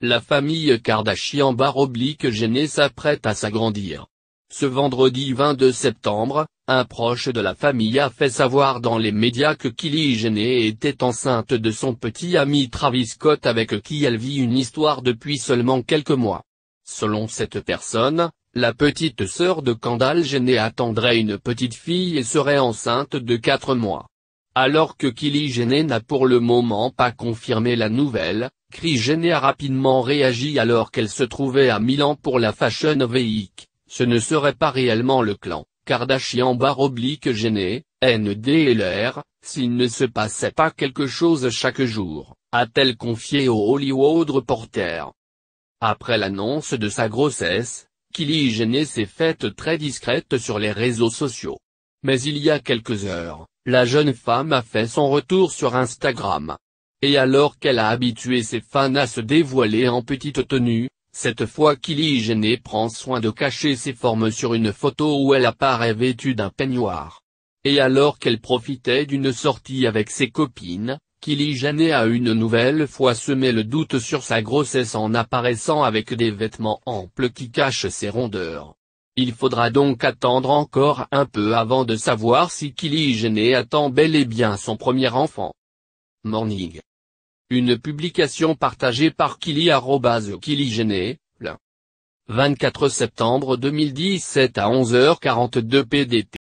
La famille Kardashian baroblique oblique gênée s'apprête à s'agrandir. Ce vendredi 22 septembre, un proche de la famille a fait savoir dans les médias que Kylie Jenner était enceinte de son petit ami Travis Scott avec qui elle vit une histoire depuis seulement quelques mois. Selon cette personne, la petite sœur de Kendall Jenner attendrait une petite fille et serait enceinte de quatre mois. Alors que Kylie Jenner n'a pour le moment pas confirmé la nouvelle, a rapidement réagi alors qu'elle se trouvait à Milan pour la Fashion Week, ce ne serait pas réellement le clan, Kardashian barre oblique gêné, NDLR, s'il ne se passait pas quelque chose chaque jour, a-t-elle confié au Hollywood Reporter. Après l'annonce de sa grossesse, Kylie Jenner s'est faite très discrète sur les réseaux sociaux. Mais il y a quelques heures, la jeune femme a fait son retour sur Instagram. Et alors qu'elle a habitué ses fans à se dévoiler en petite tenue, cette fois Kylie Jenner prend soin de cacher ses formes sur une photo où elle apparaît vêtue d'un peignoir. Et alors qu'elle profitait d'une sortie avec ses copines, Kylie Jenner a une nouvelle fois semé le doute sur sa grossesse en apparaissant avec des vêtements amples qui cachent ses rondeurs. Il faudra donc attendre encore un peu avant de savoir si Kylie Jenner attend bel et bien son premier enfant. Morning. Une publication partagée par Kili Kili 24 septembre 2017 à 11h42 PDT.